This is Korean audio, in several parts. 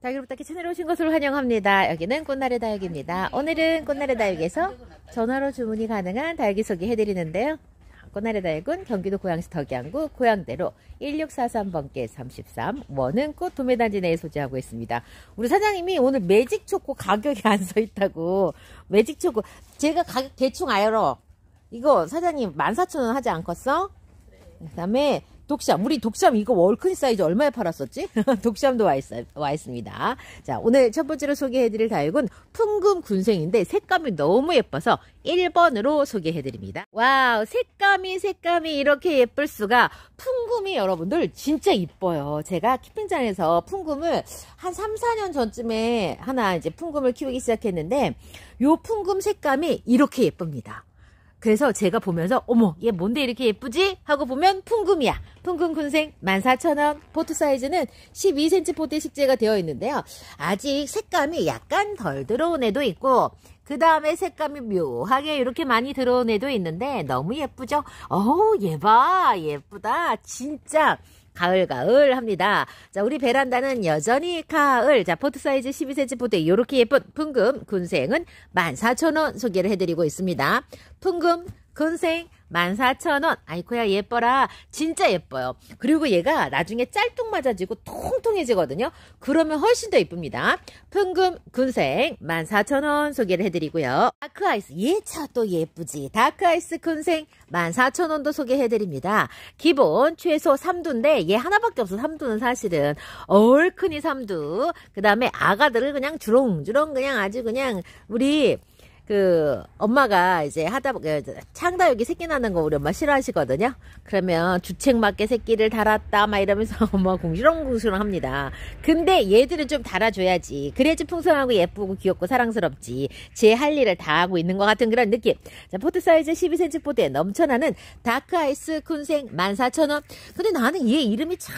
자여이로부탁 채널에 오신 것을 환영합니다. 여기는 꽃나래 다육입니다. 오늘은 꽃나래 다육에서 전화로 주문이 가능한 다육이 소개해드리는데요. 꽃나래 다육은 경기도 고양시 덕양구 고양대로 1643번께 33 원은꽃 도매단지 내에 소재하고 있습니다. 우리 사장님이 오늘 매직 초코 가격이 안 써있다고 매직 초코 제가 가격 대충 알아. 이거 사장님 14,000원 하지 않겠어? 그 다음에 독샴. 우리 독샴 이거 월큰 사이즈 얼마에 팔았었지? 독샴도 와, 있, 와 있습니다. 자, 오늘 첫 번째로 소개해드릴 다육은 풍금 군생인데 색감이 너무 예뻐서 1번으로 소개해드립니다. 와우, 색감이 색감이 이렇게 예쁠 수가 풍금이 여러분들 진짜 이뻐요. 제가 키핑장에서 풍금을 한 3, 4년 전쯤에 하나 이제 풍금을 키우기 시작했는데 요 풍금 색감이 이렇게 예쁩니다. 그래서 제가 보면서 어머 얘 뭔데 이렇게 예쁘지? 하고 보면 풍금이야. 풍금 군생 14,000원. 포트 사이즈는 12cm 포트 식재가 되어 있는데요. 아직 색감이 약간 덜 들어온 애도 있고 그 다음에 색감이 묘하게 이렇게 많이 들어온 애도 있는데 너무 예쁘죠? 어우 얘봐 예쁘다 진짜 가을 가을 합니다. 자, 우리 베란다는 여전히 가을. 자, 포트 사이즈 12cm 포트 이렇게 예쁜 풍금 군생은 14,000원 소개를 해드리고 있습니다. 풍금 군생 14,000원. 아이코야 예뻐라. 진짜 예뻐요. 그리고 얘가 나중에 짤뚝 맞아지고 통통해지거든요. 그러면 훨씬 더이쁩니다 풍금 군생 14,000원 소개를 해드리고요. 다크아이스 예차또 예쁘지. 다크아이스 군생 14,000원도 소개해드립니다. 기본 최소 3두인데 얘 하나밖에 없어. 3두는 사실은 얼큰이 3두. 그 다음에 아가들을 그냥 주렁주렁 그냥 아주 그냥 우리 그 엄마가 이제 하다 그 창다 여기 새끼 나는 거 우리 엄마 싫어하시거든요. 그러면 주책맞게 새끼를 달았다 막 이러면서 엄마 공시렁공시렁 합니다. 근데 얘들은 좀 달아줘야지. 그래야지 풍성하고 예쁘고 귀엽고 사랑스럽지. 제 할 일을 다 하고 있는 것 같은 그런 느낌. 자, 포트 사이즈 12cm 포트에 넘쳐나는 다크 아이스 군생 14,000원. 근데 나는 얘 이름이 참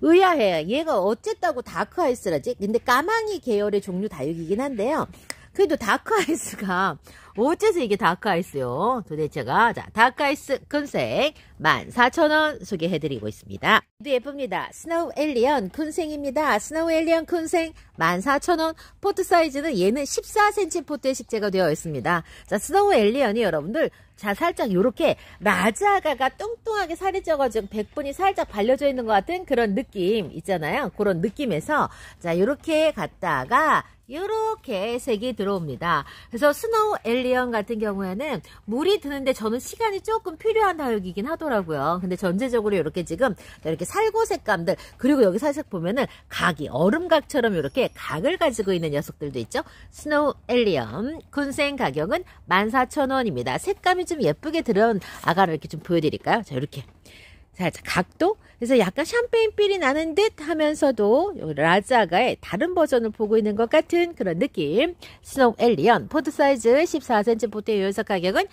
의아해. 얘가 어쨌다고 다크 아이스라지? 근데 까망이 계열의 종류 다육이긴 한데요. 그래도 다크아이스가 어째서 이게 다크아이스요? 도대체가 자 다크아이스 군생 14,000원 소개해드리고 있습니다. 네, 예쁩니다. 스노우 엘리언 군생입니다. 스노우 엘리언 군생 14,000원 포트 사이즈는 얘는 14cm 포트에 식재가 되어 있습니다. 자 스노우 엘리언이 여러분들 자 살짝 요렇게 마자가가 뚱뚱하게 살이 쪄가지고 백분이 살짝 발려져 있는 것 같은 그런 느낌 있잖아요. 그런 느낌에서 자 요렇게 갔다가 요렇게 색이 들어옵니다. 그래서 스노우 엘리언 릴리언 같은 경우에는 물이 드는데 저는 시간이 조금 필요한 다육이긴 하더라고요. 근데 전체적으로 이렇게 지금 이렇게 살구 색감들 그리고 여기 살색 보면은 각이 얼음각처럼 이렇게 각을 가지고 있는 녀석들도 있죠. 스노우 엘리엄 군생 가격은 14,000원입니다. 색감이 좀 예쁘게 들은 아가를 이렇게 좀 보여드릴까요? 자 이렇게 살짝 각도? 그래서 약간 샴페인빌이 나는 듯 하면서도 라자가의 다른 버전을 보고 있는 것 같은 그런 느낌. 스노우 엘리언 포드 사이즈 14cm부터 요석 가격은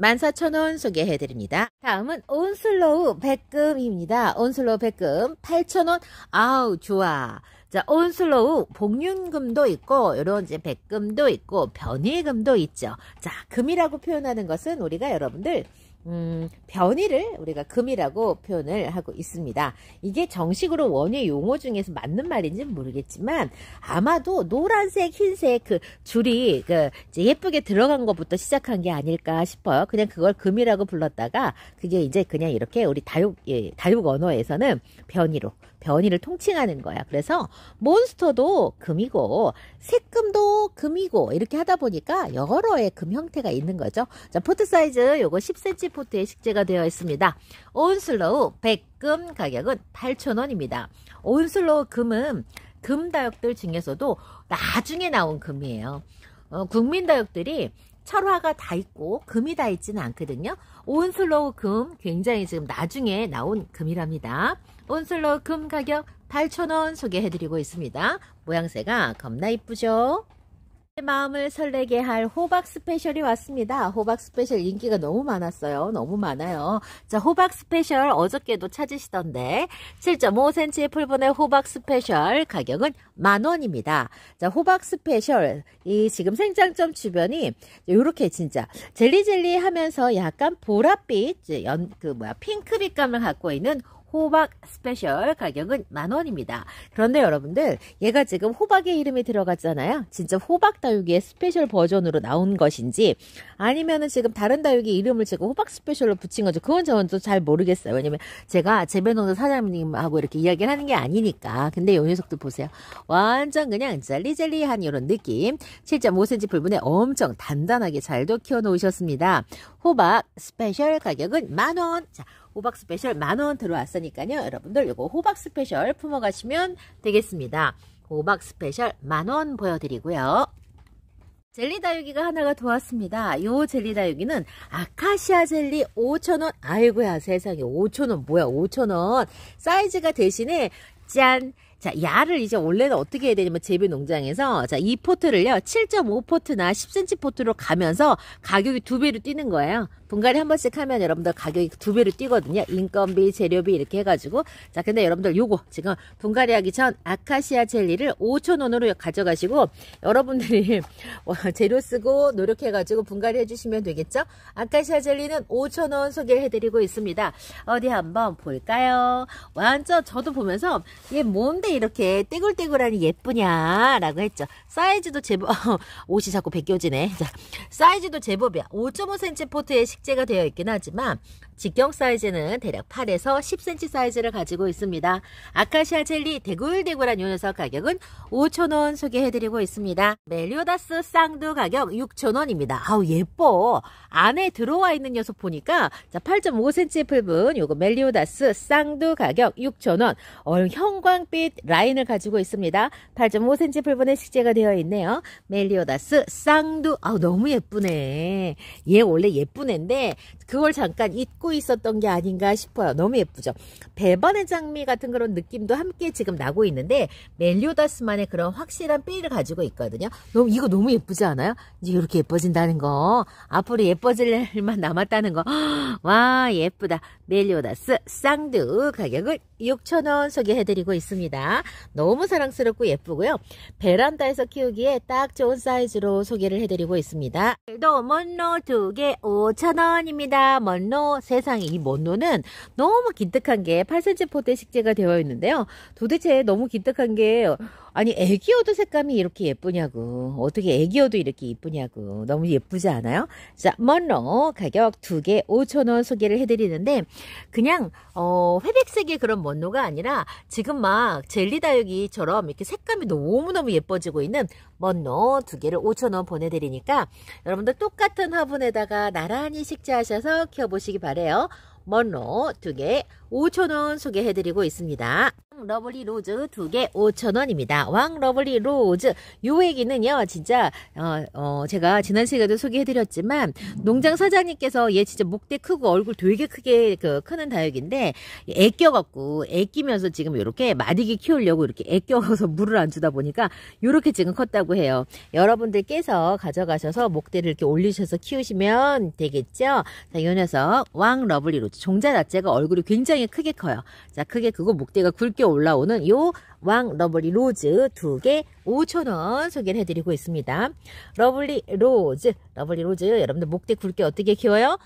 14,000원 소개해드립니다. 다음은 온슬로우 백금입니다. 온슬로우 백금 8,000원. 아우, 좋아. 자, 온슬로우 복륜금도 있고, 요런 이제 백금도 있고, 변이금도 있죠. 자, 금이라고 표현하는 것은 우리가 여러분들 음, 변이를 우리가 금이라고 표현을 하고 있습니다. 이게 정식으로 원의 용어 중에서 맞는 말인지는 모르겠지만 아마도 노란색, 흰색 그 줄이 그 예쁘게 들어간 것부터 시작한 게 아닐까 싶어요. 그냥 그걸 금이라고 불렀다가 그게 이제 그냥 이렇게 우리 다육 예, 다육 언어에서는 변이로 변이를 통칭하는 거야. 그래서 몬스터도 금이고 색금도 금이고 이렇게 하다 보니까 여러의 금 형태가 있는 거죠. 자, 포트 사이즈 요거 10cm 포트에 식재가 되어 있습니다. 온슬로우 100금 가격은 8,000원입니다. 온슬로우 금은 금다역들 중에서도 나중에 나온 금이에요. 어, 국민다역들이 철화가 다 있고 금이 다 있지는 않거든요. 온슬로우 금 굉장히 지금 나중에 나온 금이랍니다. 온슬로금 가격 8,000원 소개해드리고 있습니다. 모양새가 겁나 이쁘죠? 마음을 설레게 할 호박 스페셜이 왔습니다. 호박 스페셜 인기가 너무 많았어요. 너무 많아요. 자, 호박 스페셜 어저께도 찾으시던데 7.5cm의 풀분의 호박 스페셜 가격은 만원입니다. 자, 호박 스페셜 이 지금 생장점 주변이 이렇게 진짜 젤리젤리 하면서 약간 보랏빛 연그 뭐야 핑크빛감을 갖고 있는 호박 스페셜 가격은 만원입니다. 그런데 여러분들 얘가 지금 호박의 이름이 들어갔잖아요. 진짜 호박 다육이의 스페셜 버전으로 나온 것인지 아니면은 지금 다른 다육이 이름을 지금 호박 스페셜로 붙인 거죠. 그건 저는 또잘 모르겠어요. 왜냐면 제가 재배농사 사장님하고 이렇게 이야기를 하는 게 아니니까. 근데 요 녀석도 보세요. 완전 그냥 젤리젤리한 이런 느낌. 7.5cm 불분에 엄청 단단하게 잘도 키워놓으셨습니다. 호박 스페셜 가격은 만원. 자, 호박 스페셜 만 원 들어왔으니까요. 여러분들 이거 호박 스페셜 품어가시면 되겠습니다. 호박 스페셜 만 원 보여드리고요. 젤리 다육이가 하나가 도왔습니다. 요 젤리 다육이는 아카시아 젤리 5,000원. 아이고야 세상에 5,000원 뭐야 5,000원. 사이즈가 대신에 짠! 자, 야를 이제 원래는 어떻게 해야 되냐면 제비 농장에서 자, 이 포트를요. 7.5포트나 10cm 포트로 가면서 가격이 두 배로 뛰는 거예요. 분갈이 한 번씩 하면 여러분들 가격이 두 배로 뛰거든요. 인건비, 재료비 이렇게 해가지고 자 근데 여러분들 요거 지금 분갈이 하기 전 아카시아 젤리를 5천원으로 가져가시고 여러분들이 재료 쓰고 노력해가지고 분갈이 해주시면 되겠죠. 아카시아 젤리는 5천원 소개해드리고 있습니다. 어디 한번 볼까요? 완전 저도 보면서 얘 뭔데 이렇게 떼굴떼굴하니 예쁘냐 라고 했죠. 사이즈도 제법 옷이 자꾸 벗겨지네. 자, 사이즈도 제법이야. 5.5cm 포트에 식재가 되어 있긴 하지만 직경 사이즈는 대략 8에서 10cm 사이즈를 가지고 있습니다. 아카시아 젤리 대굴대굴한 요 녀석 가격은 5,000원 소개해드리고 있습니다. 멜리오다스 쌍두 가격 6,000원입니다. 아우 예뻐. 안에 들어와 있는 녀석 보니까 8.5cm 풀분 요거 멜리오다스 쌍두 가격 6,000원. 얼 형광빛 라인을 가지고 있습니다. 8.5cm 풀분의 식재가 되어 있네요. 멜리오다스 쌍두 아우 너무 예쁘네. 얘 원래 예쁜 애인데 で 그걸 잠깐 잊고 있었던 게 아닌가 싶어요. 너무 예쁘죠. 배반의 장미 같은 그런 느낌도 함께 지금 나고 있는데 멜리오다스만의 그런 확실한 삐를 가지고 있거든요. 너무 이거 너무 예쁘지 않아요? 이제 이렇게 예뻐진다는 거 앞으로 예뻐질 일만 남았다는 거. 와 예쁘다. 멜리오다스 쌍두 가격을 6,000원 소개해드리고 있습니다. 너무 사랑스럽고 예쁘고요. 베란다에서 키우기에 딱 좋은 사이즈로 소개를 해드리고 있습니다. 도모로 두 개 5,000원입니다. 있습니다. 먼로 세상에 이 먼로는 너무 기특한 게 8cm 포대 식재가 되어 있는데요. 도대체 너무 기특한 게 아니 애기어도 색감이 이렇게 예쁘냐고 어떻게 애기어도 이렇게 예쁘냐고 너무 예쁘지 않아요? 자 먼로 가격 두 개 5천원 소개를 해드리는데 그냥 어, 회백색의 그런 먼로가 아니라 지금 막 젤리 다육이처럼 이렇게 색감이 너무너무 예뻐지고 있는 먼로 두 개를 5천원 보내드리니까 여러분들 똑같은 화분에다가 나란히 식재하셔서 키워보시기 바래요 먼로 두개 5,000원 소개해드리고 있습니다. 러블리 로즈 2개 5,000원입니다. 왕 러블리 로즈. 요 얘기는요, 진짜, 어, 어, 제가 지난 시간에도 소개해드렸지만, 농장 사장님께서 얘 진짜 목대 크고 얼굴 되게 크게 그 크는 다육인데, 애껴갖고, 애끼면서 지금 이렇게 마디기 키우려고 이렇게 애껴서 물을 안 주다 보니까, 이렇게 지금 컸다고 해요. 여러분들께서 가져가셔서 목대를 이렇게 올리셔서 키우시면 되겠죠? 자, 요 녀석, 왕 러블리 로즈. 종자 자체가 얼굴이 굉장히 굉장히 크게 커요. 자, 크게 그거 목대가 굵게 올라오는 요 왕 러블리 로즈 두 개 5,000원 소개를 해드리고 있습니다. 러블리 로즈, 러블리 로즈 여러분들 목대 굵게 어떻게 키워요?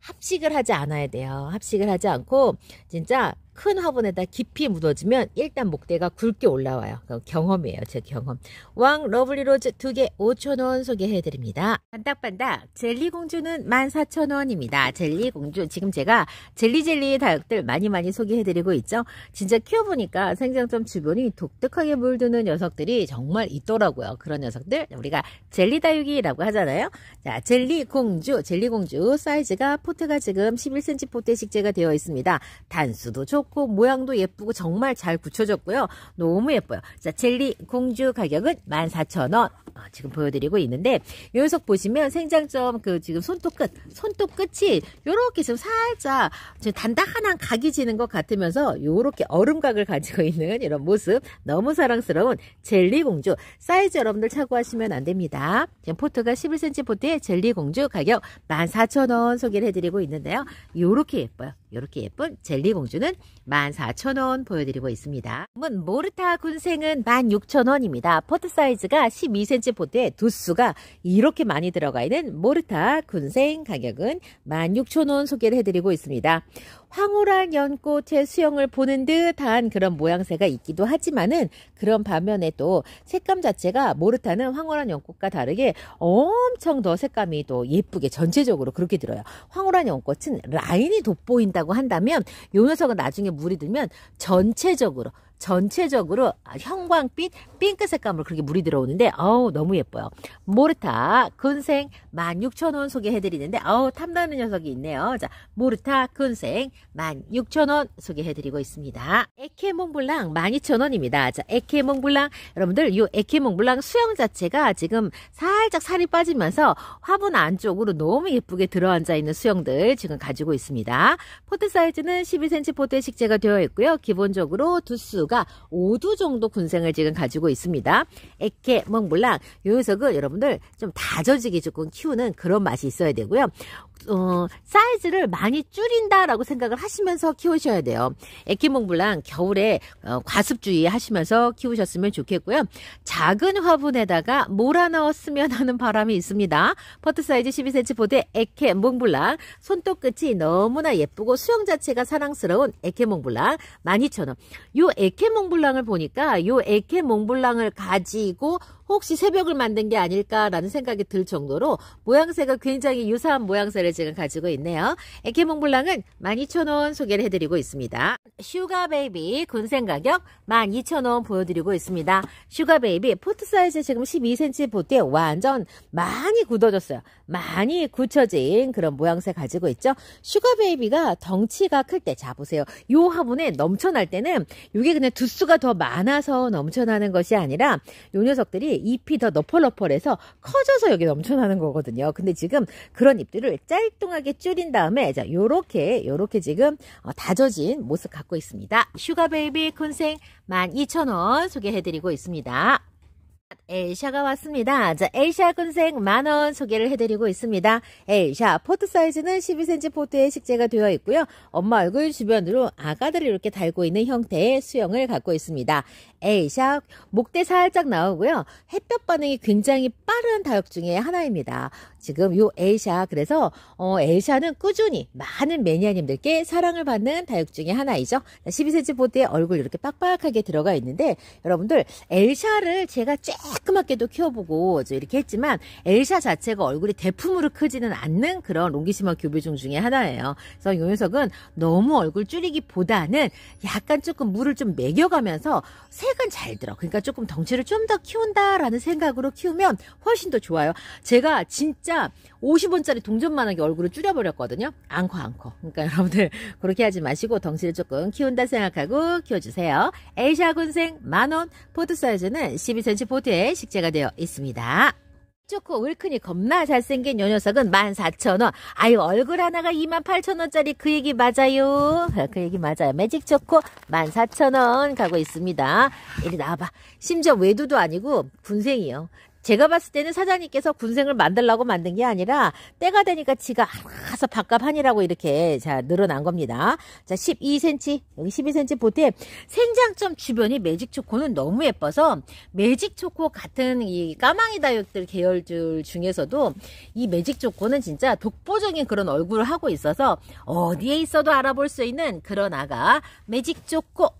합식을 하지 않아야 돼요. 합식을 하지 않고 진짜 큰 화분에다 깊이 묻어주면 일단 목대가 굵게 올라와요. 경험이에요. 제 경험. 왕 러블리 로즈 2개 5,000원 소개해드립니다. 반딱반딱 젤리공주는 14,000원입니다. 젤리공주 지금 제가 젤리젤리 다육들 많이 많이 소개해드리고 있죠. 진짜 키워보니까 생장점 주변이 독특하게 물드는 녀석들이 정말 있더라고요. 그런 녀석들 우리가 젤리 다육이라고 하잖아요. 자 젤리공주 젤리공주 사이즈가 포트가 지금 11cm 포트 의 식재가 되어 있습니다. 단수도 좋고 그고 모양도 예쁘고 정말 잘 굳혀졌고요. 너무 예뻐요. 자, 젤리 공주 가격은 14,000원. 아, 지금 보여드리고 있는데 이 녀석 보시면 생장점 그 지금 손톱 끝, 손톱 끝이 요렇게 지금 살짝 지금 단단한 각이 지는 것 같으면서 요렇게 얼음각을 가지고 있는 이런 모습 너무 사랑스러운 젤리 공주 사이즈 여러분들 착오하시면 안 됩니다. 지금 포트가 11cm 포트에 젤리 공주 가격 14,000원 소개를 해드리고 있는데요. 요렇게 예뻐요. 이렇게 예쁜 젤리공주는 14,000원 보여드리고 있습니다. 다음 모르타 군생은 16,000원입니다. 포트 사이즈가 12cm 포트에 두수가 이렇게 많이 들어가 있는 모르타 군생 가격은 16,000원 소개를 해드리고 있습니다. 황홀한 연꽃의 수영을 보는 듯한 그런 모양새가 있기도 하지만은 그런 반면에 또 색감 자체가 모르타는 황홀한 연꽃과 다르게 엄청 더 색감이 또 예쁘게 전체적으로 그렇게 들어요. 황홀한 연꽃은 라인이 돋보인다고 한다면 요 녀석은 나중에 물이 들면 전체적으로 전체적으로 형광빛 핑크 색감으로 그렇게 물이 들어오는데 어우 너무 예뻐요. 모르타 근생 16,000원 소개해드리는데 어우 탐나는 녀석이 있네요. 자 모르타 근생 16,000원 소개해드리고 있습니다. 에케몽블랑 12,000원입니다. 자 에케몽블랑 여러분들 이 에케몽블랑 수영 자체가 지금 살짝 살이 빠지면서 화분 안쪽으로 너무 예쁘게 들어앉아 있는 수영들 지금 가지고 있습니다. 포트 사이즈는 12cm 포트에 식재가 되어 있고요. 기본적으로 두수 모두가 5두 정도 군생을 지금 가지고 있습니다. 에케, 멍블랑, 요 녀석은 여러분들 좀 다져지게 조금 키우는 그런 맛이 있어야 되고요. 어, 사이즈를 많이 줄인다라고 생각을 하시면서 키우셔야 돼요. 에키몽블랑 겨울에 어, 과습주의 하시면서 키우셨으면 좋겠고요. 작은 화분에다가 몰아넣었으면 하는 바람이 있습니다. 퍼트 사이즈 12cm 보드 에케몽블랑 손톱끝이 너무나 예쁘고 수영 자체가 사랑스러운 에케몽블랑 12,000원. 요 에케몽블랑을 보니까 요 에케몽블랑을 가지고 혹시 새벽을 만든 게 아닐까라는 생각이 들 정도로 모양새가 굉장히 유사한 모양새를 지금 가지고 있네요. 에케몽블랑은 12,000원 소개를 해드리고 있습니다. 슈가베이비 군생 가격 12,000원 보여드리고 있습니다. 슈가베이비 포트 사이즈 지금 12cm 보트에 완전 많이 굳어졌어요. 많이 굳혀진 그런 모양새 가지고 있죠. 슈가베이비가 덩치가 클 때, 자 보세요. 이 화분에 넘쳐날 때는 이게 그냥 두수가 더 많아서 넘쳐나는 것이 아니라 요 녀석들이 잎이 더 너펄너펄해서 커져서 여기 넘쳐나는 거거든요. 근데 지금 그런 잎들을 짤뚱하게 줄인 다음에 자 요렇게 요렇게 지금 어, 다져진 모습 갖고 있습니다. 슈가베이비 콘생 12,000원 소개해드리고 있습니다. 엘샤가 왔습니다. 자, 엘샤 군생 만원 소개를 해드리고 있습니다. 엘샤 포트 사이즈는 12cm 포트에 식재가 되어 있고요. 엄마 얼굴 주변으로 아가들을 이렇게 달고 있는 형태의 수영을 갖고 있습니다. 엘샤 목대 살짝 나오고요. 햇볕 반응이 굉장히 빠른 다육 중에 하나입니다. 지금 요 에이샤 그래서 어 에이샤는 꾸준히 많은 매니아님들께 사랑을 받는 다육 중에 하나이죠. 12cm 보드에 얼굴 이렇게 빡빡하게 들어가 있는데 여러분들 엘샤를 제가 쬐그맣게도 키워보고 이렇게 했지만 엘샤 자체가 얼굴이 대품으로 크지는 않는 그런 롱기시마 교배종 중에 하나예요. 그래서 요 녀석은 너무 얼굴 줄이기보다는 약간 조금 물을 좀 먹여가면서 색은 잘 들어. 그러니까 조금 덩치를 좀 더 키운다라는 생각으로 키우면 훨씬 더 좋아요. 제가 진짜 진짜 50원짜리 동전만하게 얼굴을 줄여버렸거든요. 안 커, 안 커. 그러니까 여러분들 그렇게 하지 마시고 덩치를 조금 키운다 생각하고 키워주세요. 에이샤 군생 만원 포트 사이즈는 12cm 포트에 식재가 되어 있습니다. 쪼코 울크니 겁나 잘생긴 요 녀석은 14,000원. 아유, 얼굴 하나가 28,000원짜리 그 얘기 맞아요. 아, 그 얘기 맞아요. 매직 초코 14,000원 가고 있습니다. 이리 나와봐. 심지어 외도도 아니고 군생이요. 제가 봤을 때는 사장님께서 군생을 만들라고 만든 게 아니라 때가 되니까 지가 알아서 밥값 하니라고 이렇게 자 늘어난 겁니다. 자 12cm 여기 12cm 보드에 생장점 주변이 매직 초코는 너무 예뻐서 매직 초코 같은 이 까망이 다육들 계열들 중에서도 이 매직 초코는 진짜 독보적인 그런 얼굴을 하고 있어서 어디에 있어도 알아볼 수 있는 그런 아가 매직 초코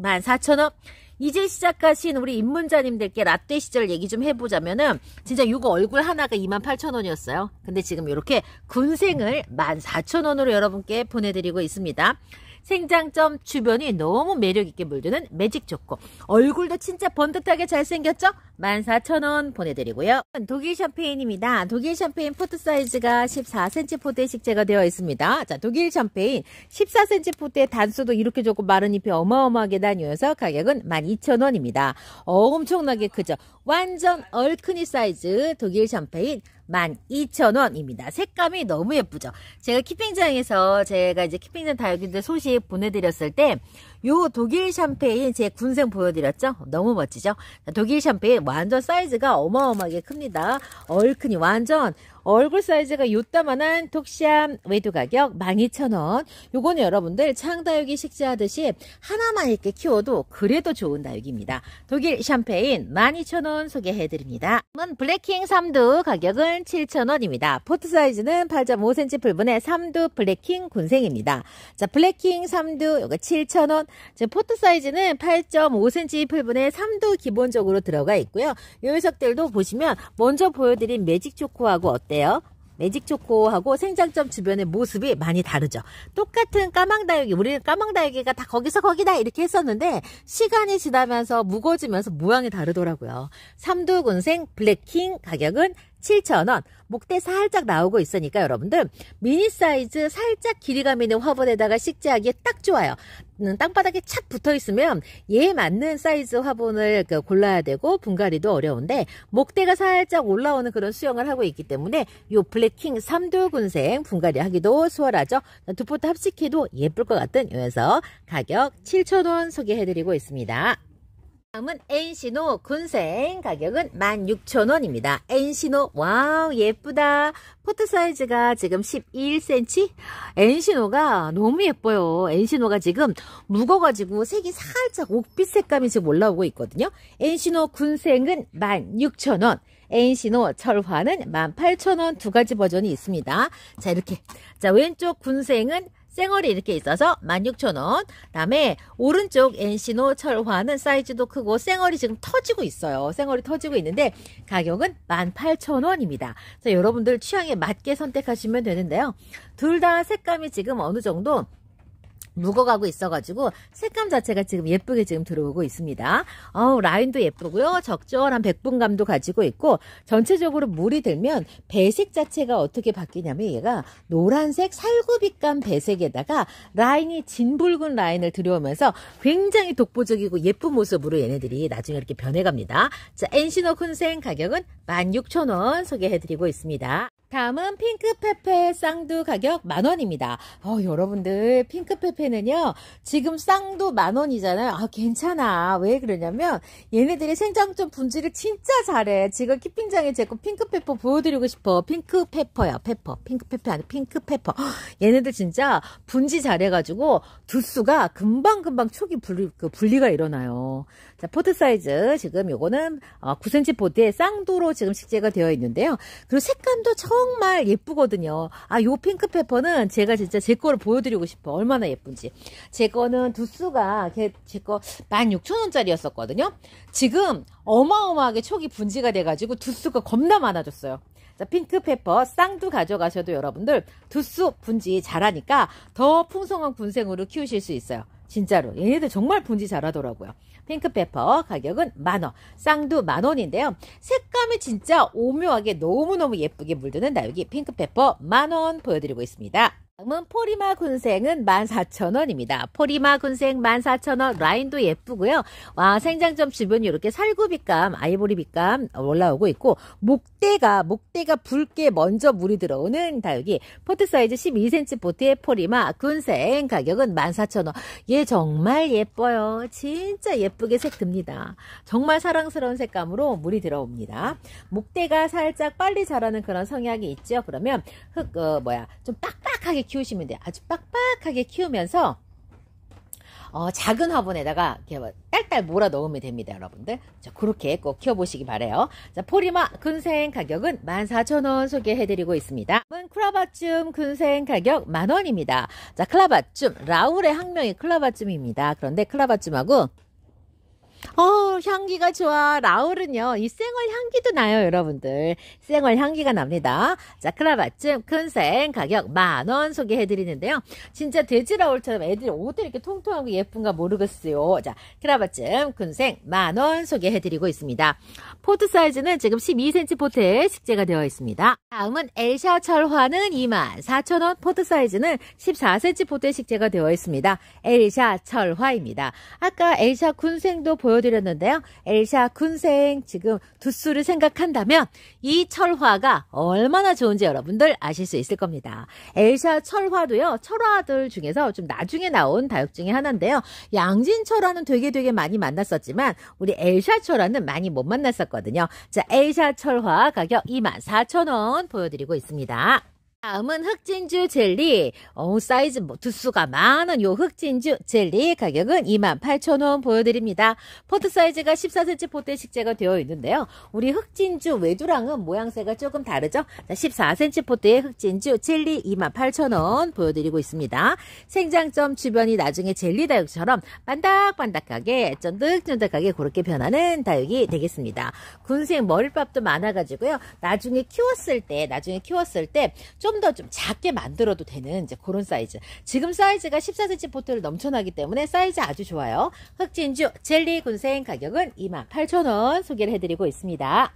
14,000원 이제 시작하신 우리 입문자님들께 라떼 시절 얘기 좀 해보자면은 진짜 요거 얼굴 하나가 28,000원이었어요. 근데 지금 이렇게 군생을 14,000원으로 여러분께 보내드리고 있습니다. 생장점 주변이 너무 매력있게 물드는 매직 좋고 얼굴도 진짜 번듯하게 잘생겼죠? 14,000원 보내드리고요. 독일 샴페인입니다. 독일 샴페인 포트 사이즈가 14cm 포대에 식재가 되어 있습니다. 자, 독일 샴페인 14cm 포대 단수도 이렇게 조금 마른 잎이 어마어마하게 다녀서 가격은 12,000원입니다. 엄청나게 크죠? 완전 얼큰이 사이즈 독일 샴페인 12,000원입니다. 색감이 너무 예쁘죠? 제가 키핑장에서 제가 이제 키핑장 다육이들 소식 보내드렸을 때요 독일 샴페인 제 군생 보여드렸죠? 너무 멋지죠? 독일 샴페인 완전 사이즈가 어마어마하게 큽니다. 얼큰이 완전 얼굴 사이즈가 요따만한 톡암 외두 가격 12,000원. 요거는 여러분들 창다육이 식재하듯이 하나만 이렇게 키워도 그래도 좋은 다육입니다. 독일 샴페인 12,000원 소개해드립니다. 다음 블랙킹 3두 가격은 7,000원입니다. 포트 사이즈는 8.5cm 풀분의 3두 블랙킹 군생입니다. 자, 블랙킹 3두 요거 7,000원. 이제 포트 사이즈는 8.5cm 8분에 3도 기본적으로 들어가 있고요. 요 녀석들도 보시면 먼저 보여드린 매직 초코하고 어때요? 매직 초코하고 생장점 주변의 모습이 많이 다르죠. 똑같은 까망다육이 우리는 까망다육이가 다 거기서 거기다 이렇게 했었는데 시간이 지나면서 무거워지면서 모양이 다르더라고요. 삼두군생 블랙킹 가격은 7,000원. 목대 살짝 나오고 있으니까 여러분들 미니 사이즈 살짝 길이감 있는 화분에다가 식재하기에 딱 좋아요. 음, 땅바닥에 착 붙어 있으면 얘 맞는 사이즈 화분을 그 골라야 되고 분갈이도 어려운데 목대가 살짝 올라오는 그런 수영을 하고 있기 때문에 요 블랙킹 3두군생 분갈이 하기도 수월하죠. 두 포트 합식해도 예쁠 것 같은 요에서 가격 7,000원 소개해드리고 있습니다. 다음은 엔시노 군생 가격은 16,000원입니다. 엔시노 와우 예쁘다. 포트 사이즈가 지금 11cm? 엔시노가 너무 예뻐요. 엔시노가 지금 묵어가지고 색이 살짝 옥빛 색감이 지금 올라오고 있거든요. 엔시노 군생은 16,000원. 엔시노 철화는 18,000원 두 가지 버전이 있습니다. 자 이렇게 자 왼쪽 군생은 쌩얼이 이렇게 있어서 16,000원. 다음에 오른쪽 엔시노 철화는 사이즈도 크고 쌩얼이 지금 터지고 있어요. 쌩얼이 터지고 있는데 가격은 18,000원입니다. 여러분들 취향에 맞게 선택하시면 되는데요. 둘 다 색감이 지금 어느 정도 묵어가고 있어가지고 색감 자체가 지금 예쁘게 지금 들어오고 있습니다. 어우, 라인도 예쁘고요. 적절한 백분감도 가지고 있고 전체적으로 물이 들면 배색 자체가 어떻게 바뀌냐면 얘가 노란색 살구빛감 배색에다가 라인이 진붉은 라인을 들여오면서 굉장히 독보적이고 예쁜 모습으로 얘네들이 나중에 이렇게 변해갑니다. 자, 엔시노 훈센 가격은 16,000원 소개해드리고 있습니다. 다음은 핑크페페 쌍두 가격 만원입니다. 어, 여러분들 핑크페페는요. 지금 쌍두 만원이잖아요. 아 괜찮아. 왜 그러냐면 얘네들이 생장점 분지를 진짜 잘해. 지금 키핑장에 제거 핑크페퍼 보여드리고 싶어. 핑크페퍼야. 페퍼. 핑크페페 아니 핑크페퍼. 얘네들 진짜 분지 잘해가지고 두수가 금방금방 초기 분리, 그 분리가 일어나요. 자, 포트 사이즈 지금 요거는 9cm 어, 포트에 쌍도로 지금 식재가 되어 있는데요. 그리고 색감도 정말 예쁘거든요. 아, 요 핑크 페퍼는 제가 진짜 제 거를 보여드리고 싶어. 얼마나 예쁜지. 제 거는 두수가 제 거 16,000원짜리였었거든요. 지금 어마어마하게 초기 분지가 돼가지고 두수가 겁나 많아졌어요. 자, 핑크 페퍼 쌍두 가져가셔도 여러분들 두수 분지 잘하니까 더 풍성한 군생으로 키우실 수 있어요. 진짜로. 얘네들 정말 분지 잘하더라고요. 핑크페퍼 가격은 만원, 쌍두 만원인데요. 색감이 진짜 오묘하게 너무너무 예쁘게 물드는 나육이 핑크페퍼 만원 보여드리고 있습니다. 다음은 포리마 군생은 14,000원입니다. 포리마 군생 14,000원 라인도 예쁘고요. 와 생장점 주변 이렇게 살구 빛감, 아이보리 빛감 올라오고 있고 목대가 목대가 붉게 먼저 물이 들어오는 다육이 포트 사이즈 12cm 보트의 포리마 군생 가격은 14,000원. 얘 예, 정말 예뻐요. 진짜 예쁘게 색 듭니다. 정말 사랑스러운 색감으로 물이 들어옵니다. 목대가 살짝 빨리 자라는 그런 성향이 있죠. 그러면 흙 어, 뭐야 좀 빡빡하게 키우시면 돼요. 아주 빡빡하게 키우면서 어, 작은 화분에다가 이렇게 뭐 딸딸 몰아 넣으면 됩니다, 여러분들. 자, 그렇게 꼭 키워보시기 바래요. 자, 포리마 근생 가격은 14,000원 소개해드리고 있습니다. 클라바쯤 근생 가격 만원입니다. 자, 클라바쯤 라울의 학명이 클라바쯤입니다. 그런데 클라바쯤하고 어, 향기가 좋아. 라울은요, 이생얼 향기도 나요, 여러분들. 생얼 향기가 납니다. 자, 크라바쯤 큰생 가격 만원 소개해드리는데요. 진짜 돼지 라울처럼 애들이 옷도 이렇게 통통하고 예쁜가 모르겠어요. 자, 크라바쯤 큰생 만원 소개해드리고 있습니다. 포트 사이즈는 지금 12cm 포트에 식재가 되어 있습니다. 다음은 엘샤 철화는 24,000원, 포트 사이즈는 14cm 포트에 식재가 되어 있습니다. 엘샤 철화입니다. 아까 엘샤 군생도 보여 보여드렸는데요. 엘샤 군생 지금 두수를 생각한다면 이 철화가 얼마나 좋은지 여러분들 아실 수 있을 겁니다. 엘샤 철화도요. 철화들 중에서 좀 나중에 나온 다육 중에 하나인데요. 양진 철화는 되게 되게 많이 만났었지만 우리 엘샤 철화는 많이 못 만났었거든요. 자, 엘샤 철화 가격 24,000원 보여드리고 있습니다. 다음은 흑진주 젤리. 어, 사이즈 뭐 두수가 많은 요 흑진주 젤리 가격은 28,000원 보여드립니다. 포트 사이즈가 14cm 포대 트 식재가 되어 있는데요. 우리 흑진주 외두랑은 모양새가 조금 다르죠? 14cm 포트의 흑진주 젤리 28,000원 보여드리고 있습니다. 생장점 주변이 나중에 젤리 다육처럼 반닥반닥하게 쫀득쫀득하게 그렇게 변하는 다육이 되겠습니다. 군생 머리밥도 많아가지고요. 나중에 키웠을 때, 나중에 키웠을 때좀 조더좀 작게 만들어도 되는 이제 그런 사이즈. 지금 사이즈가 14cm 포트를 넘쳐나기 때문에 사이즈 아주 좋아요. 흑진주 젤리 군생 가격은 28,000원 소개를 해드리고 있습니다.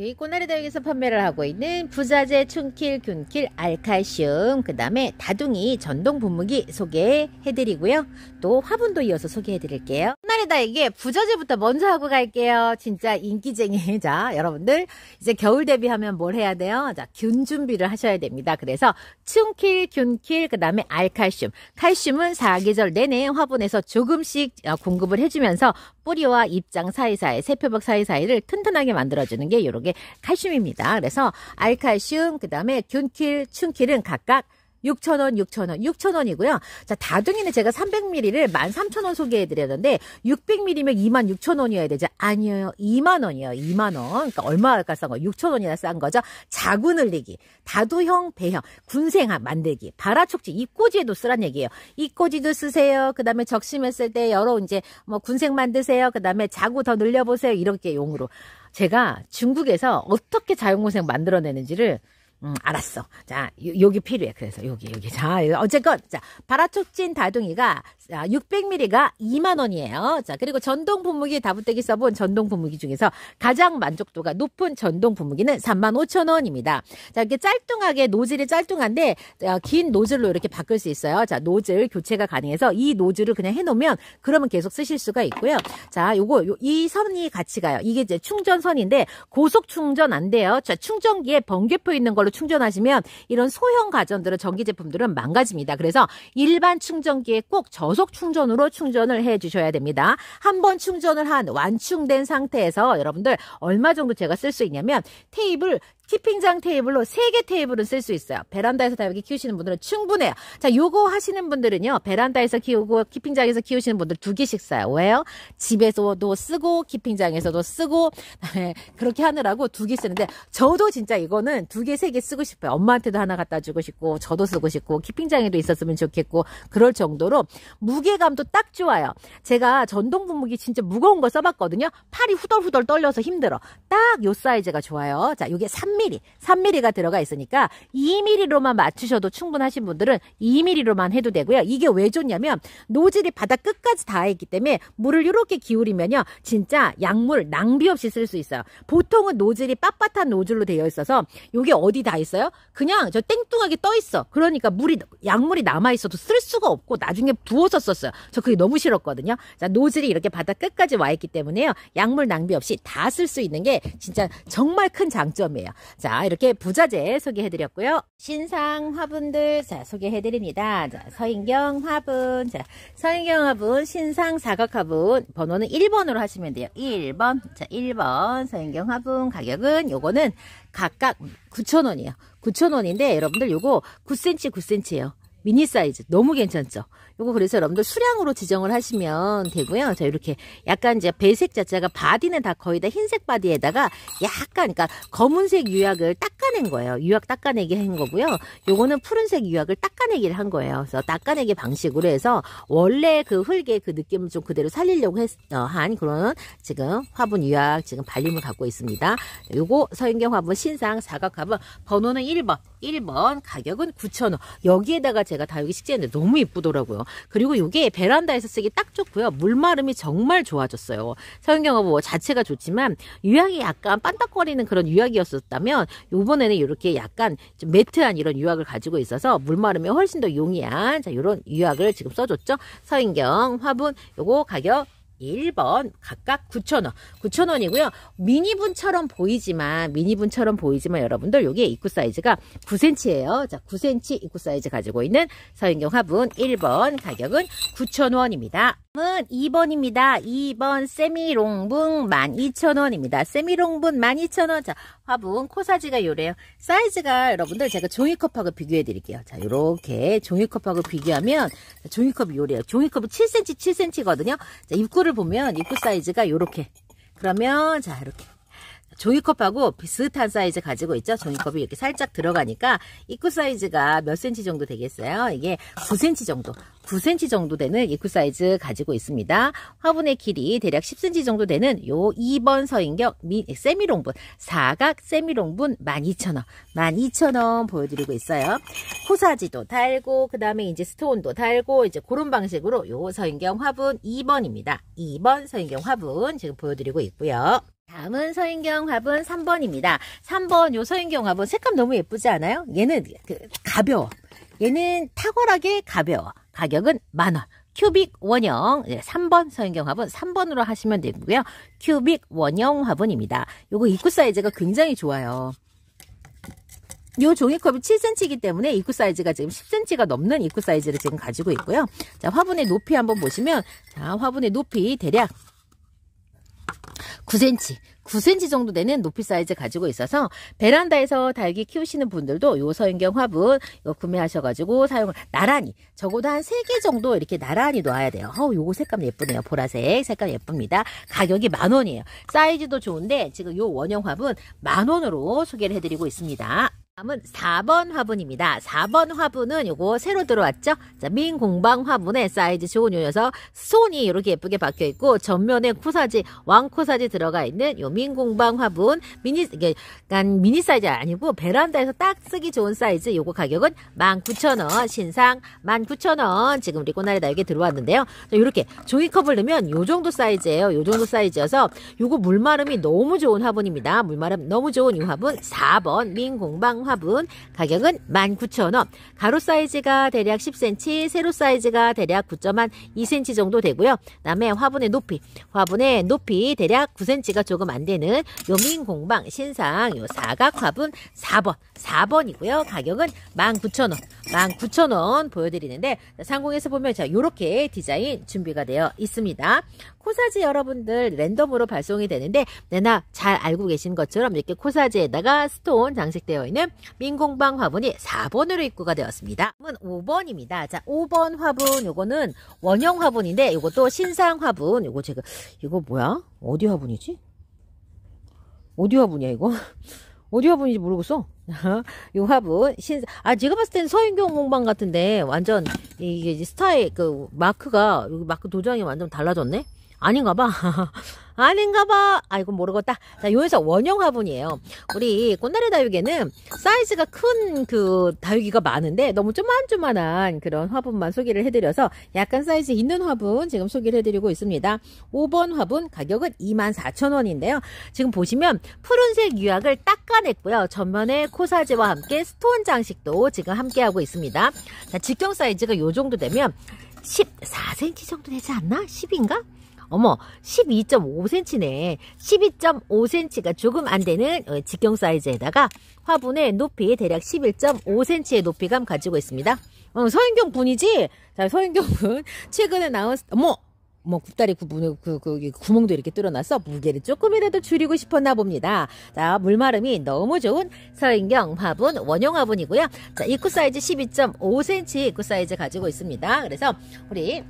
이 꼬나리다육에서 판매를 하고 있는 부자재 충킬 균킬 알칼슘 그 다음에 다둥이 전동 분무기 소개해드리고요 또 화분도 이어서 소개해드릴게요 꼬나리다육에 부자재부터 먼저 하고 갈게요 진짜 인기쟁이 자 여러분들 이제 겨울 대비하면 뭘 해야 돼요 자균 준비를 하셔야 됩니다 그래서 충킬 균킬 그 다음에 알칼슘 칼슘은 사계절 내내 화분에서 조금씩 어, 공급을 해주면서 뿌리와 입장 사이사이, 세표벽 사이사이를 튼튼하게 만들어주는 게요렇게 칼슘입니다. 그래서 알칼슘, 그 다음에 균킬, 충킬은 각각 6,000원, 6,000원, 6,000원이고요. 자, 다둥이는 제가 300ml를 13,000원 소개해드렸는데 600ml면 26,000원이어야 되죠. 아니에요. 2만원이요 2만원. 그러니까 얼마가 싼 거예요? 6,000원이나 싼 거죠. 자구 늘리기, 다두형, 배형, 군생아 만들기, 바라촉지, 입꼬지에도 쓰란 얘기예요. 입꼬지도 쓰세요. 그 다음에 적심했을 때 여러 이제 뭐 군생 만드세요. 그 다음에 자구 더 늘려보세요. 이렇게 용으로. 제가 중국에서 어떻게 자연군생 만들어내는지를 음, 알았어. 자, 요, 기 필요해. 그래서 여기 여기. 자, 어쨌건 자, 바라촉진 다둥이가 자, 600ml가 2만 원이에요. 자, 그리고 전동 분무기 다부대기 써본 전동 분무기 중에서 가장 만족도가 높은 전동 분무기는 3만 5천 원입니다. 자, 이렇게 짤뚱하게 노즐이 짤뚱한데 자, 어, 긴 노즐로 이렇게 바꿀 수 있어요. 자, 노즐 교체가 가능해서 이 노즐을 그냥 해 놓으면 그러면 계속 쓰실 수가 있고요. 자, 요거 요, 이 선이 같이 가요. 이게 이제 충전선인데 고속 충전 안 돼요. 자, 충전기에 번개포 있는 걸로 걸로 충전하시면 이런 소형 가전들은 전기 제품들은 망가집니다. 그래서 일반 충전기에 꼭 저속 충전으로 충전을 해 주셔야 됩니다. 한번 충전을 한 완충된 상태에서 여러분들 얼마 정도 제가 쓸 수 있냐면 테이블 티핑장 테이블로 3개 테이블은 쓸 수 있어요. 베란다에서 다육이 키우시는 분들은 충분해요. 자, 요거 하시는 분들은요. 베란다에서 키우고 키핑장에서 키우시는 분들 2 개씩 써요. 왜요? 집에서도 쓰고 키핑장에서도 쓰고 그렇게 하느라고 2개 쓰는데 저도 진짜 이거는 2 개, 3개 쓰고 싶어요. 엄마한테도 하나 갖다 주고 싶고 저도 쓰고 싶고 키핑장에도 있었으면 좋겠고 그럴 정도로 무게감도 딱 좋아요. 제가 전동 분무기 진짜 무거운 거 써봤거든요. 팔이 후덜후덜 떨려서 힘들어. 딱 요 사이즈가 좋아요. 자, 요게 3 3mm, 3mm가 들어가 있으니까 2mm로만 맞추셔도 충분하신 분들은 2mm로만 해도 되고요. 이게 왜 좋냐면 노즐이 바닥 끝까지 닿아 있기 때문에 물을 이렇게 기울이면요. 진짜 약물 낭비 없이 쓸 수 있어요. 보통은 노즐이 빳빳한 노즐로 되어 있어서 이게 어디 다 있어요? 그냥 저 땡뚱하게 떠 있어. 그러니까 물이 약물이 남아 있어도 쓸 수가 없고 나중에 부어서 썼어요. 저 그게 너무 싫었거든요. 자, 노즐이 이렇게 바닥 끝까지 와 있기 때문에요. 약물 낭비 없이 다 쓸 수 있는 게 진짜 정말 큰 장점이에요. 자, 이렇게 부자재 소개해드렸고요. 신상 화분들 자, 소개해드립니다. 자, 서인경 화분. 자, 서인경 화분, 신상 사각 화분. 번호는 1번으로 하시면 돼요. 1번. 자, 1번. 서인경 화분 가격은 요거는 각각 9,000원이에요. 9,000원인데 여러분들 요거 9cm, 9cm예요. 미니 사이즈 너무 괜찮죠? 요거 그래서 여러분들 수량으로 지정을 하시면 되고요. 자 이렇게 약간 이제 배색 자체가 바디는 다 거의 다 흰색 바디에다가 약간 그러니까 검은색 유약을 닦아낸 거예요. 유약 닦아내기 한 거고요. 요거는 푸른색 유약을 닦아내기를 한 거예요. 그래서 닦아내기 방식으로 해서 원래 그 흙의 그 느낌을 좀 그대로 살리려고 했, 어, 한 그런 지금 화분 유약 지금 발림을 갖고 있습니다. 요거 서인경 화분 신상 사각 화분 번호는 1번 1번 가격은 9,000원 여기에다가 제가 제가 다육이 식재했는데 너무 이쁘더라고요. 그리고 이게 베란다에서 쓰기 딱 좋고요. 물마름이 정말 좋아졌어요. 서윤경 어버 자체가 좋지만 유약이 약간 빤딱거리는 그런 유약이었었다면 이번에는 이렇게 약간 좀 매트한 이런 유약을 가지고 있어서 물마름이 훨씬 더 용이한 자 이런 유약을 지금 써줬죠. 서인경 화분 요거 가격 1번 각각 9,000원. 9,000원이고요. 미니분처럼 보이지만 미니분처럼 보이지만 여러분들 여기에 입구 사이즈가 9cm예요. 자, 9cm 입구 사이즈 가지고 있는 서인경 화분 1번 가격은 9,000원입니다. 다음은 2번입니다. 2번 세미롱분 12,000원입니다. 세미롱분 12,000원. 자, 화분 코사지가 요래요. 사이즈가 여러분들 제가 종이컵하고 비교해 드릴게요. 자, 요렇게 종이컵하고 비교하면 종이컵이 요래요. 종이컵이 7cm 7cm거든요. 자, 입구를 보면 입구 사이즈가 요렇게 그러면 자 이렇게 종이컵하고 비슷한 사이즈 가지고 있죠. 종이컵이 이렇게 살짝 들어가니까 입구 사이즈가 몇 센치 정도 되겠어요. 이게 9cm 정도. 9cm 정도 되는 입구 사이즈 가지고 있습니다. 화분의 길이 대략 10cm 정도 되는 요 2번 서인격 미, 세미롱분 사각 세미롱분 12,000원 12,000원 보여드리고 있어요. 코사지도 달고 그 다음에 이제 스톤도 달고 이제 그런 방식으로 요 서인경 화분 2번입니다. 2번 서인경 화분 지금 보여드리고 있고요. 다음은 서인경 화분 3번입니다. 3번 요 서인경 화분 색감 너무 예쁘지 않아요? 얘는 그 가벼워. 얘는 탁월하게 가벼워. 가격은 만원. 큐빅 원형 3번 예, 서인경 화분 3번으로 하시면 되고요. 큐빅 원형 화분입니다. 요거 입구 사이즈가 굉장히 좋아요. 요 종이컵이 7cm이기 때문에 입구 사이즈가 지금 10cm가 넘는 입구 사이즈를 지금 가지고 있고요. 자, 화분의 높이 한번 보시면 자, 화분의 높이 대략 9cm 9cm 정도 되는 높이 사이즈 가지고 있어서 베란다에서 달기 키우시는 분들도 요 서인경 화분 이거 구매하셔가지고 사용을 나란히 적어도 한 3개 정도 이렇게 나란히 놓아야 돼요. 어, 요거 색감 예쁘네요. 보라색 색감 예쁩니다. 가격이 만원이에요. 사이즈도 좋은데 지금 요 원형 화분 만원으로 소개를 해드리고 있습니다. 다음은 4번 화분입니다. 4번 화분은 요거 새로 들어왔죠? 자, 민공방 화분의 사이즈 좋은 요녀서 손이 이렇게 예쁘게 박혀 있고 전면에 코사지 왕코사지 들어가 있는 요 민공방 화분 미니 이게 약간 미니 사이즈 아니고 베란다에서 딱 쓰기 좋은 사이즈 요거 가격은 19,000원 신상 19,000원 지금 우리 꼬나리 다육에 들어왔는데요. 자, 이렇게 종이컵을 넣으면 요 정도 사이즈예요. 요 정도 사이즈여서 요거 물마름이 너무 좋은 화분입니다. 물마름 너무 좋은 이 화분 4번 민공방 화분 가격은 19,000원. 가로 사이즈가 대략 10cm, 세로 사이즈가 대략 9 2cm 정도 되고요. 그다음에 화분의 높이, 화분의 높이 대략 9cm가 조금 안 되는 요민 공방 신상 요 사각 화분 4번, 4번이고요. 가격은 19,000원. 19,000원 보여드리는데 상공에서 보면 자 요렇게 디자인 준비가 되어 있습니다. 코사지 여러분들 랜덤으로 발송이 되는데 내나 네, 잘 알고 계신 것처럼 이렇게 코사지에다가 스톤 장식되어 있는 민공방 화분이 4번으로 입고가 되었습니다. 5번입니다. 자, 5번 화분 요거는 원형 화분인데 요것도 신상 화분 요거 제가 이거 뭐야? 어디 화분이지? 어디 화분이야 이거? 어디 화분인지 모르겠어. 요 화분 신아 제가 봤을 땐 서인경 공방 같은데 완전 이게 스타의 그 마크가 여기 마크 도장이 완전 달라졌네. 아닌가 봐. 아닌가 봐. 아, 이고 모르겠다. 자, 요에서 원형 화분이에요. 우리 꽃나래 다육에는 사이즈가 큰 그 다육이가 많은데 너무 조만조만한 그런 화분만 소개를 해드려서 약간 사이즈 있는 화분 지금 소개를 해드리고 있습니다. 5번 화분 가격은 24,000원인데요. 지금 보시면 푸른색 유약을 닦아냈고요. 전면에 코사지와 함께 스톤 장식도 지금 함께하고 있습니다. 자, 직경 사이즈가 요 정도 되면 14cm 정도 되지 않나? 10인가? 어머 12.5cm네 12.5cm가 조금 안되는 어, 직경 사이즈에다가 화분의 높이 대략 11.5cm의 높이감 가지고 있습니다 어, 서인경 분이지? 자 서인경 분 최근에 나온 어머 뭐 굽다리 구분의 그, 그, 그, 그, 구멍도 이렇게 뚫어놨어 무게를 조금이라도 줄이고 싶었나 봅니다. 자 물마름이 너무 좋은 서인경 화분 원형 화분이고요. 자 입구 사이즈 12.5cm 입구 사이즈 가지고 있습니다. 그래서 우리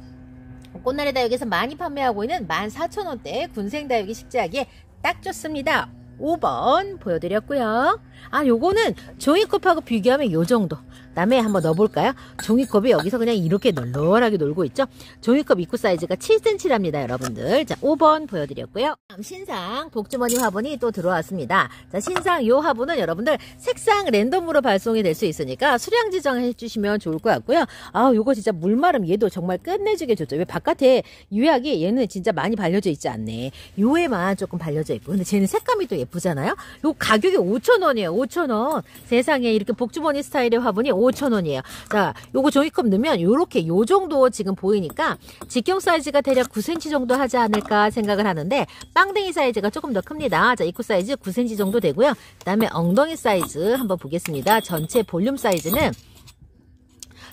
꽃나래 다육에서 많이 판매하고 있는 14,000원대 군생다육이 식재하기에 딱 좋습니다. 5번 보여드렸고요. 아 요거는 종이컵하고 비교하면 요 정도 다음에 한번 넣어볼까요? 종이컵이 여기서 그냥 이렇게 널널하게 놀고 있죠? 종이컵 입구 사이즈가 7cm랍니다 여러분들 자 5번 보여드렸고요 신상 복주머니 화분이 또 들어왔습니다 자 신상 요 화분은 여러분들 색상 랜덤으로 발송이 될 수 있으니까 수량 지정해 주시면 좋을 것 같고요 아 요거 진짜 물마름 얘도 정말 끝내주게 좋죠 왜 바깥에 유약이 얘는 진짜 많이 발려져 있지 않네 요에만 조금 발려져 있고 근데 쟤는 색감이 또 예쁘잖아요 요 가격이 5천원이에요 5,000원. 세상에 이렇게 복주머니 스타일의 화분이 5,000원이에요. 자, 요거 종이컵 넣으면 요렇게 요 정도 지금 보이니까 직경 사이즈가 대략 9cm 정도 하지 않을까 생각을 하는데 빵댕이 사이즈가 조금 더 큽니다. 자, 입구 사이즈 9cm 정도 되고요. 그다음에 엉덩이 사이즈 한번 보겠습니다. 전체 볼륨 사이즈는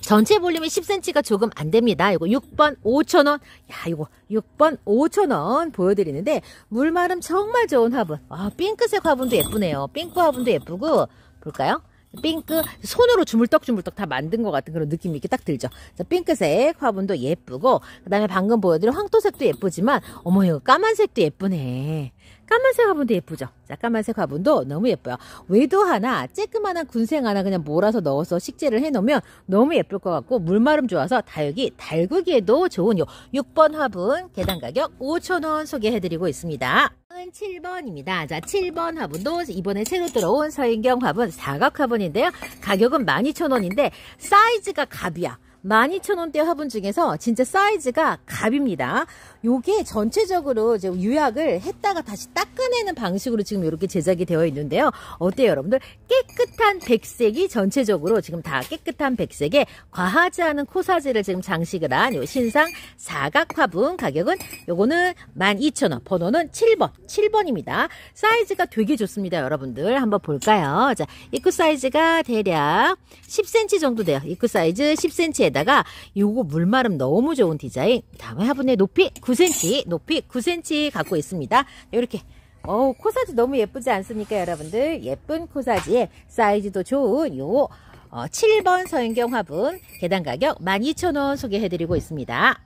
전체 볼륨이 10cm가 조금 안 됩니다. 이거 6번 5천원. 야, 이거 6번 5천원 보여드리는데, 물마름 정말 좋은 화분. 아, 핑크색 화분도 예쁘네요. 핑크 화분도 예쁘고, 볼까요? 핑크 손으로 주물떡주물떡 다 만든 것 같은 그런 느낌이 이렇게 딱 들죠. 자, 핑크색 화분도 예쁘고 그다음에 방금 보여드린 황토색도 예쁘지만 어머 이거 까만색도 예쁘네. 까만색 화분도 예쁘죠? 자, 까만색 화분도 너무 예뻐요. 외도 하나, 쬐끄만한 군생 하나 그냥 몰아서 넣어서 식재를 해놓으면 너무 예쁠 것 같고 물마름 좋아서 다육이 달구기에도 좋은 요 6번 화분 계단 가격 5,000원 소개해드리고 있습니다. 7번입니다. 자, 7번 화분도 이번에 새로 들어온 서인경 화분 사각 화분인데요. 가격은 12,000원인데 사이즈가 갑이야. 12,000원대 화분 중에서 진짜 사이즈가 갑입니다. 요게 전체적으로 이제 유약을 했다가 다시 닦아내는 방식으로 지금 이렇게 제작이 되어 있는데요. 어때요 여러분들? 깨끗한 백색이 전체적으로 지금 다 깨끗한 백색에 과하지 않은 코사지를 지금 장식을 한 요 신상 사각 화분 가격은 요거는 12,000원 번호는 7번 7번입니다. 사이즈가 되게 좋습니다 여러분들 한번 볼까요? 자 입구 사이즈가 대략 10cm 정도 돼요. 입구 사이즈 10cm에 위에다가 요거 물마름 너무 좋은 디자인 다음에 화분의 높이 9cm 높이 9cm 갖고 있습니다 이렇게 어 코사지 너무 예쁘지 않습니까 여러분들 예쁜 코사지에 사이즈도 좋은 요 어, 7번 서인경 화분 계단 가격 12,000원 소개해드리고 있습니다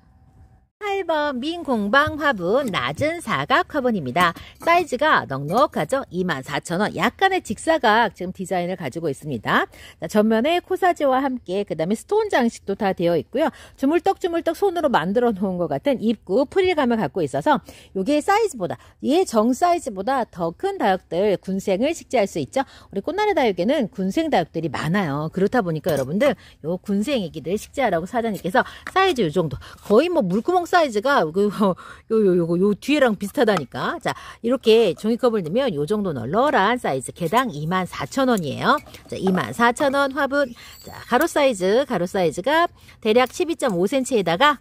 8번 민공방 화분 낮은 사각 화분입니다. 사이즈가 넉넉하죠? 24,000원. 약간의 직사각 지금 디자인을 가지고 있습니다. 자, 전면에 코사지와 함께 그다음에 스톤 장식도 다 되어 있고요. 주물떡주물떡 손으로 만들어 놓은 것 같은 입구 프릴감을 갖고 있어서 이게 사이즈보다 얘 정 사이즈보다 더 큰 다육들 군생을 식재할 수 있죠. 우리 꽃나래 다육에는 군생 다육들이 많아요. 그렇다 보니까 여러분들 요 군생 애기들 식재하라고 사장님께서 사이즈 요 정도 거의 뭐 물구멍 사이즈가 요요 그, 요요 요 뒤에랑 비슷하다니까. 자, 이렇게 종이컵을 넣으면 요 정도 널널한 사이즈 개당 24,000원이에요. 자, 24,000원 화분. 자, 가로 사이즈, 가로 사이즈가 대략 12.5cm에다가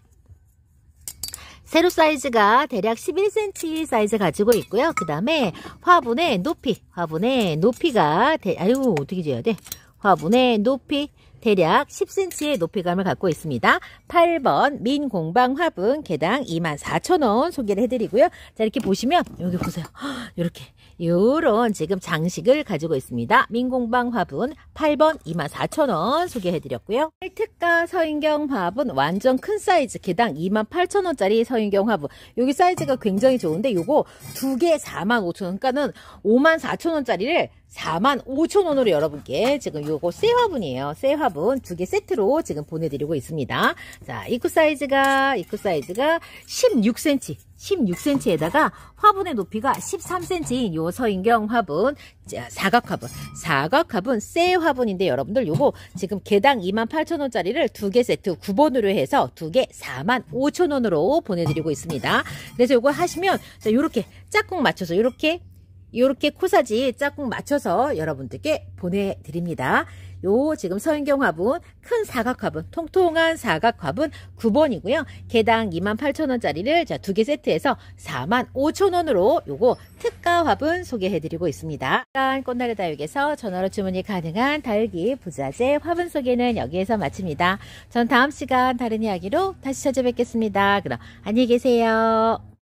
세로 사이즈가 대략 11cm 사이즈 가지고 있고요. 그 다음에 화분의 높이, 화분의 높이가 대, 아유 어떻게 재야 돼? 화분의 높이 대략 10cm의 높이감을 갖고 있습니다. 8번 민공방 화분 개당 24,000원 소개를 해드리고요. 자 이렇게 보시면 여기 보세요. 허, 이렇게 이런 지금 장식을 가지고 있습니다. 민공방 화분 8번 24,000원 소개해드렸고요. 특가 서인경 화분 완전 큰 사이즈 개당 28,000원짜리 서인경 화분 여기 사이즈가 굉장히 좋은데 이거 두 개 45,000원 가는 54,000원짜리를 45,000원으로 여러분께 지금 요거 새 화분이에요. 새 화분 두 개 세트로 지금 보내드리고 있습니다. 자, 입구 그 사이즈가, 입구 그 사이즈가 16cm. 16cm에다가 화분의 높이가 13cm인 요 서인경 화분 사각 화분 사각 화분 새 화분인데 여러분들 요거 지금 개당 28,000원짜리를 두 개 세트 9번으로 해서 두 개 45,000원으로 보내드리고 있습니다 그래서 요거 하시면 요렇게 짝꿍 맞춰서 요렇게 요렇게 코사지 짝꿍 맞춰서 여러분들께 보내드립니다 요 지금 서인경 화분 큰 사각 화분 통통한 사각 화분 9번이고요. 개당 28,000원짜리를 두 개세트에서 45,000원으로 요거 특가 화분 소개해드리고 있습니다. 일단 꽃나루 다육에서 전화로 주문이 가능한 다육이 부자재 화분 소개는 여기에서 마칩니다. 전 다음 시간 다른 이야기로 다시 찾아뵙겠습니다. 그럼 안녕히 계세요.